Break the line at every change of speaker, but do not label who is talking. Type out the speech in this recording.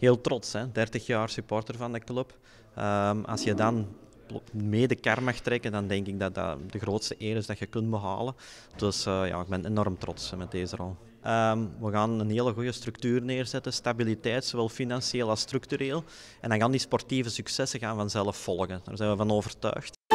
heel trots, hè? 30 jaar supporter van de club. Ehm, als je dan mee de kar mag trekken, dan denk ik dat dat de grootste eer is dat je kunt behalen. Dus eh, ja, ik ben enorm trots met deze rol. Ehm, we gaan een hele goede structuur neerzetten, stabiliteit, zowel financieel als structureel. En dan gaan die sportieve successen gaan vanzelf volgen. Daar zijn we van overtuigd.